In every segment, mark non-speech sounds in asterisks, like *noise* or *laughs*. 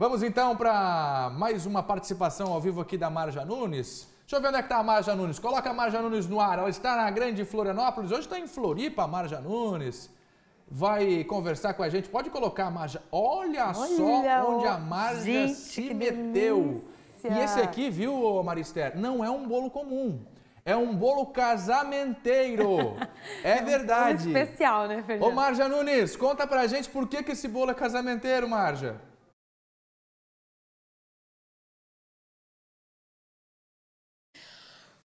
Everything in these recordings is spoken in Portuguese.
Vamos então para mais uma participação ao vivo aqui da Marja Nunes. Deixa eu ver onde é que está a Marja Nunes. Coloca a Marja Nunes no ar. Ela está na Grande Florianópolis. Hoje está em Floripa, a Marja Nunes. Vai conversar com a gente. Pode colocar a Marja. Olha, Olha só onde a Marja gente, se meteu. Delícia. E esse aqui, viu, Marister, não é um bolo comum. É um bolo casamenteiro. *laughs* É verdade. É um especial, né, Fernando? Ô, Marja Nunes, conta pra gente por que, que esse bolo é casamenteiro, Marja.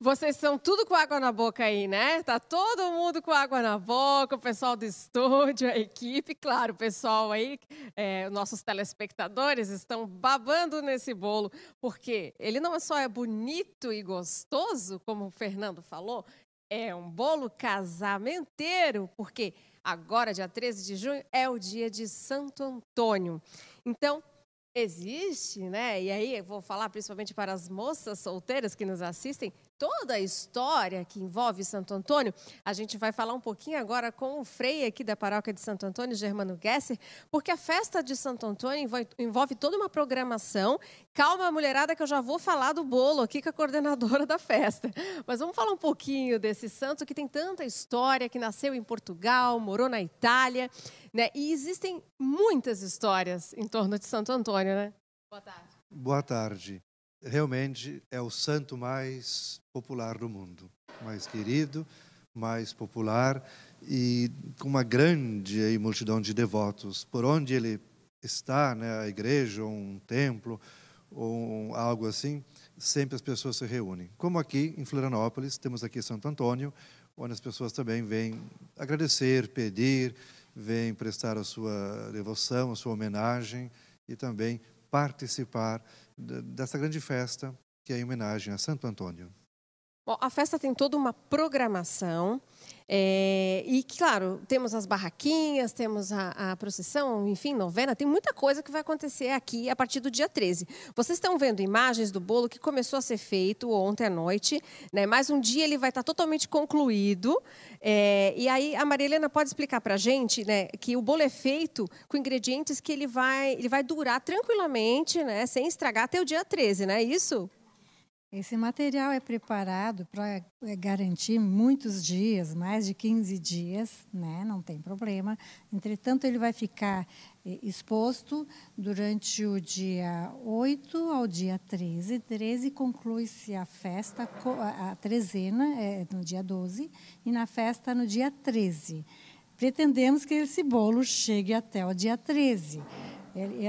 Vocês são tudo com água na boca aí, né? Tá todo mundo com água na boca, o pessoal do estúdio, a equipe, claro, o pessoal aí, é, nossos telespectadores estão babando nesse bolo, porque ele não só é bonito e gostoso, como o Fernando falou, é um bolo casamenteiro, porque agora, dia 13 de junho, é o dia de Santo Antônio. Então, Existe, né? E aí eu vou falar principalmente para as moças solteiras que nos assistem toda a história que envolve Santo Antônio. A gente vai falar um pouquinho agora com o Frei aqui da paróquia de Santo Antônio, Germano Gesser, porque a festa de Santo Antônio envolve toda uma programação. Calma, mulherada, que eu já vou falar do bolo aqui com a coordenadora da festa. Mas vamos falar um pouquinho desse santo que tem tanta história, que nasceu em Portugal, morou na Itália, né? E existem muitas histórias em torno de Santo Antônio, né? Boa tarde. Boa tarde realmente é o santo mais popular do mundo, mais querido, mais popular e com uma grande multidão de devotos. Por onde ele está, né, a igreja, ou um templo, ou algo assim, sempre as pessoas se reúnem. Como aqui em Florianópolis, temos aqui Santo Antônio, onde as pessoas também vêm agradecer, pedir, vêm prestar a sua devoção, a sua homenagem e também participar dessa grande festa que é em homenagem a Santo Antônio. Bom, a festa tem toda uma programação. É, e, claro, temos as barraquinhas, temos a, a, procissão, enfim, novena, tem muita coisa que vai acontecer aqui a partir do dia 13. Vocês estão vendo imagens do bolo que começou a ser feito ontem à noite, né? mas um dia ele vai estar totalmente concluído. É, e aí a Maria Helena pode explicar para a gente né, que o bolo é feito com ingredientes que ele vai, ele vai durar tranquilamente, né, sem estragar até o dia 13, não é isso? Esse material é preparado para é, garantir muitos dias, mais de 15 dias, né? não tem problema. Entretanto, ele vai ficar eh, exposto durante o dia 8 ao dia 13. 13 conclui-se a festa, a trezena, é, no dia 12, e na festa no dia 13. Pretendemos que esse bolo chegue até o dia 13.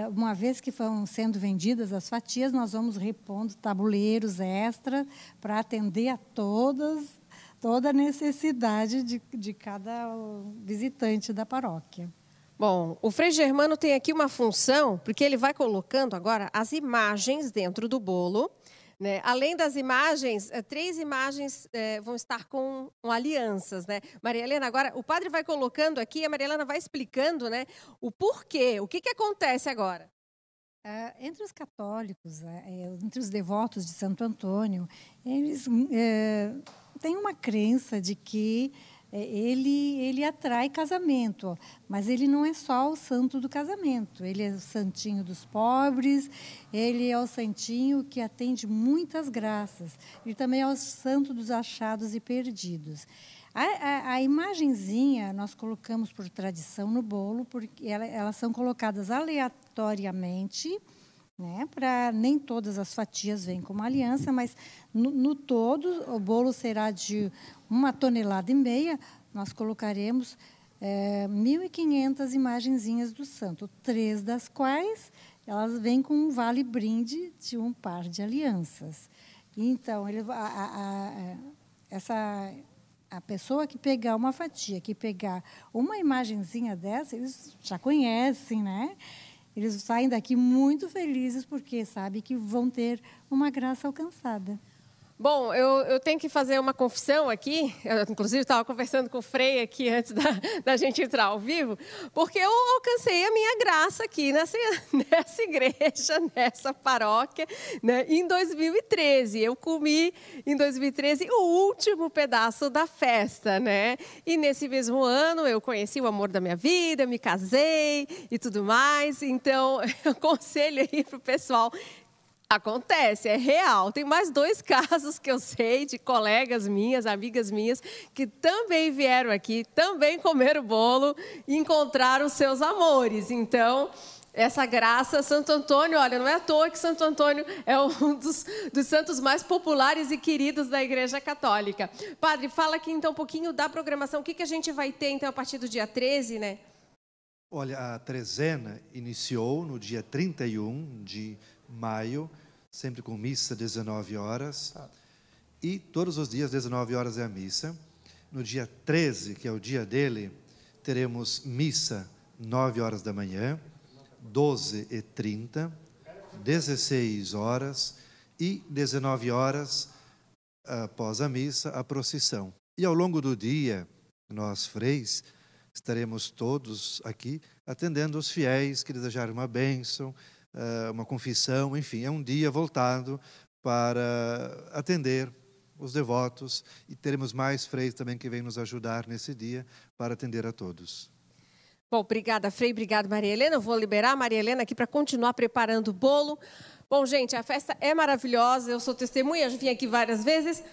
Uma vez que foram sendo vendidas as fatias, nós vamos repondo tabuleiros extra para atender a todas, toda a necessidade de, de cada visitante da paróquia. Bom, o Frei Germano tem aqui uma função, porque ele vai colocando agora as imagens dentro do bolo né? Além das imagens, eh, três imagens é, vão estar com, com, alianças. Né? Maria Helena, agora o padre vai colocando aqui, a Maria Helena vai explicando né, o porquê, o que, que acontece agora. Uh, entre os católicos, uh, entre os devotos de Santo Antônio, eles uh, têm uma crença de que é, ele, ele atrai casamento, mas ele não é só o santo do casamento, ele é o santinho dos pobres, ele é o santinho que atende muitas graças, ele também é o santo dos achados e perdidos. A, a, a imagenzinha nós colocamos por tradição no bolo, porque ela, elas são colocadas aleatoriamente né, para nem todas as fatias vêm com uma aliança, mas no, no todo o bolo será de uma tonelada e meia. Nós colocaremos é, eh, 1.500 imagenzinhas do santo, três das quais elas vêm com um vale brinde de um par de alianças. Então, ele, a, a, a, essa a pessoa que pegar uma fatia, que pegar uma imagenzinha dessa, eles já conhecem, né? Eles saem daqui muito felizes porque sabem que vão ter uma graça alcançada. Bom, eu, eu, tenho que fazer uma confissão aqui. Eu, inclusive, estava conversando com o Frei aqui antes da, *laughs* da, gente entrar ao vivo, porque eu alcancei a minha graça aqui nessa, *laughs* nessa igreja, *laughs* nessa paróquia, né, em 2013. Eu comi em 2013 o último pedaço da festa, né? E nesse mesmo ano eu conheci o amor da minha vida, me casei e tudo mais. Então, eu aconselho aí para o pessoal Acontece, é real. Tem mais dois *laughs* casos que eu sei de colegas minhas, amigas minhas, que também vieram aqui, também comeram bolo e encontraram seus amores. Então, essa graça, Santo Antônio, olha, não é à toa que Santo Antônio é um *laughs* dos, dos, santos mais populares e queridos da Igreja Católica. Padre, fala aqui então um pouquinho da programação, o que, que a gente vai ter então a partir do dia 13, né? Olha, a trezena iniciou no dia 31 de maio, sempre com missa 19 horas. Tá. E todos os dias 19 horas é a missa. No dia 13, que é o dia dele, teremos missa 9 horas da manhã, 12 e 30, 16 horas e 19 horas após a missa a procissão. E ao longo do dia, nós freis estaremos todos aqui atendendo os fiéis que desejaram uma bênção, eh, uma confissão, enfim, é um dia voltado para atender os devotos e teremos mais freis também que vêm nos ajudar nesse dia para atender a todos. Bom, obrigada, Frei. Obrigada, Maria Helena. Eu vou liberar a Maria Helena aqui para continuar preparando o bolo. Bom, gente, a festa é maravilhosa. Eu sou testemunha, já vim aqui várias vezes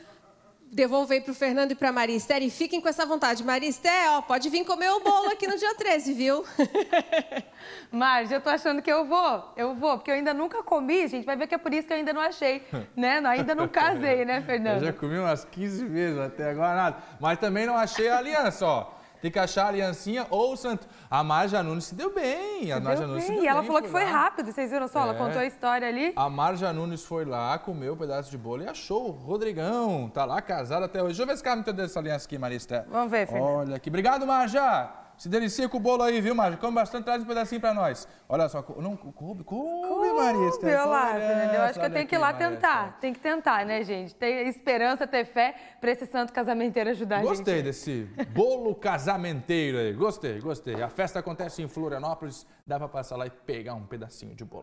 devolver para o Fernando e para a Marister e fiquem com essa vontade. Maristé, ó, pode vir comer o bolo aqui no dia 13, viu? *laughs* Marge, eu tô achando que eu vou, eu vou, porque eu ainda nunca comi, gente, vai ver que é por isso que eu ainda não achei, *laughs* né? Ainda não casei, né, Fernando? Eu já comi umas 15 vezes até agora, nada. Mas também não achei a aliança, ó. Tem que achar a aliancinha ou o santo. A Marja Nunes se deu bem. Se a Marja Nunes bem. se deu e ela bem, falou que foi lá. rápido, vocês viram só? É. Ela contou a história ali. A Marja Nunes foi lá, comeu um pedaço de bolo e achou o Rodrigão. Tá lá casado até hoje. Deixa eu ver se cabe dessa aliança aqui, Marista. Vamos ver, Fernando. Olha aqui. Obrigado, Marja se delicia com o bolo aí, viu, Márcia? Come bastante, traz um pedacinho pra nós. Olha só, não, coube, coube, coube Marisca. Coube, olha, eu é, acho que eu tenho que ir lá tentar, tem que tentar, né, gente? Ter esperança, ter fé pra esse santo casamenteiro ajudar gostei a gente. Gostei desse bolo casamenteiro aí, gostei, gostei. A festa acontece em Florianópolis, dá pra passar lá e pegar um pedacinho de bolo.